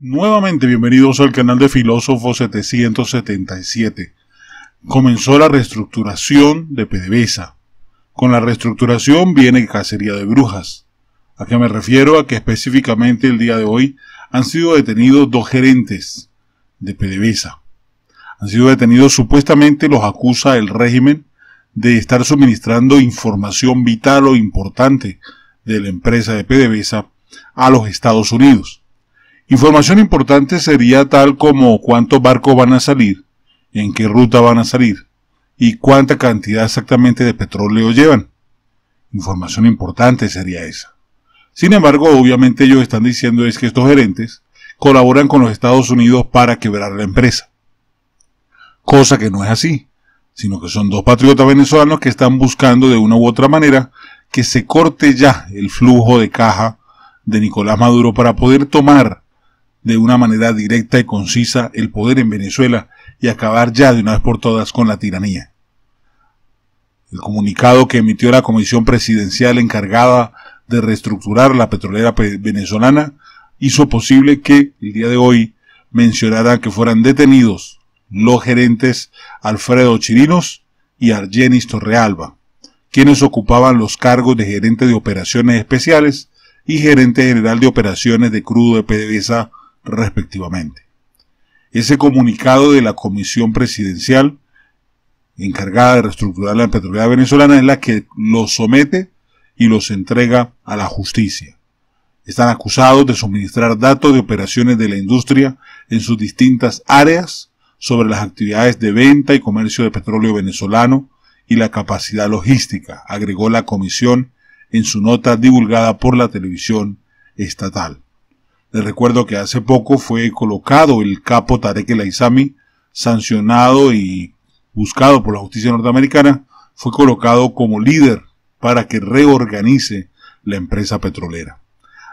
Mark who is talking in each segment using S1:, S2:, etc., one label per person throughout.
S1: Nuevamente bienvenidos al canal de Filósofo 777. Comenzó la reestructuración de PDVSA. Con la reestructuración viene Cacería de Brujas. ¿A qué me refiero? A que específicamente el día de hoy han sido detenidos dos gerentes de PDVSA. Han sido detenidos supuestamente los acusa el régimen de estar suministrando información vital o importante de la empresa de PDVSA a los Estados Unidos. Información importante sería tal como cuántos barcos van a salir, en qué ruta van a salir y cuánta cantidad exactamente de petróleo llevan. Información importante sería esa. Sin embargo, obviamente ellos están diciendo es que estos gerentes colaboran con los Estados Unidos para quebrar la empresa. Cosa que no es así, sino que son dos patriotas venezolanos que están buscando de una u otra manera que se corte ya el flujo de caja de Nicolás Maduro para poder tomar de una manera directa y concisa el poder en Venezuela y acabar ya de una vez por todas con la tiranía. El comunicado que emitió la comisión presidencial encargada de reestructurar la petrolera venezolana hizo posible que el día de hoy mencionara que fueran detenidos los gerentes Alfredo Chirinos y Argenis Torrealba, quienes ocupaban los cargos de gerente de operaciones especiales y gerente general de operaciones de crudo de PDVSA respectivamente. Ese comunicado de la Comisión Presidencial encargada de reestructurar la petrolera venezolana es la que los somete y los entrega a la justicia. Están acusados de suministrar datos de operaciones de la industria en sus distintas áreas sobre las actividades de venta y comercio de petróleo venezolano y la capacidad logística, agregó la comisión en su nota divulgada por la televisión estatal. Les recuerdo que hace poco fue colocado el capo Tarek El sancionado y buscado por la justicia norteamericana, fue colocado como líder para que reorganice la empresa petrolera.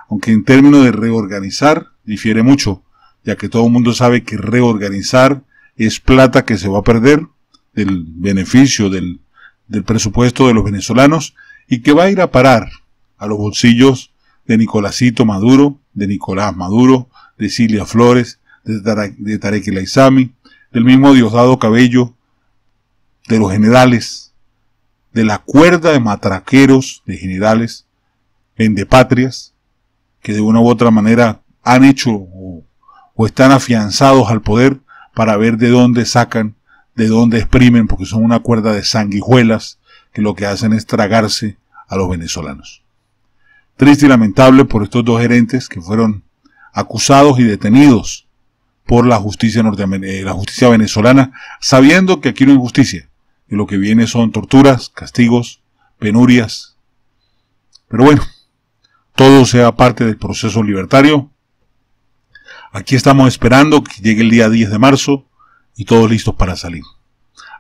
S1: Aunque en términos de reorganizar difiere mucho, ya que todo el mundo sabe que reorganizar es plata que se va a perder del beneficio del, del presupuesto de los venezolanos y que va a ir a parar a los bolsillos de Nicolásito Maduro, de Nicolás Maduro, de Cilia Flores, de, Tarek, El del mismo Diosdado Cabello, de los generales, de la cuerda de matraqueros, de generales, patrias, que de una u otra manera han hecho o, o están afianzados al poder para ver de dónde sacan, de dónde exprimen, porque son una cuerda de sanguijuelas que lo que hacen es tragarse a los venezolanos. Triste y lamentable por estos dos gerentes que fueron acusados y detenidos por la justicia, eh, la justicia venezolana, sabiendo que aquí no hay justicia, y lo que viene son torturas, castigos, penurias. Pero bueno, todo sea parte del proceso libertario. Aquí estamos esperando que llegue el día 10 de marzo y todos listos para salir.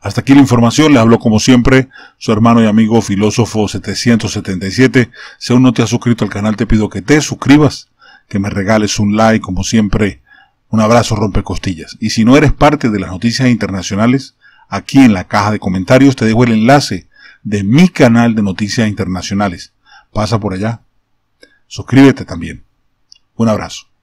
S1: Hasta aquí la información, les hablo como siempre su hermano y amigo filósofo 777. Si aún no te has suscrito al canal, te pido que te suscribas, que me regales un like, como siempre, un abrazo rompe costillas. Y si no eres parte de las noticias internacionales, aquí en la caja de comentarios te dejo el enlace de mi canal de noticias internacionales. Pasa por allá. Suscríbete también. Un abrazo.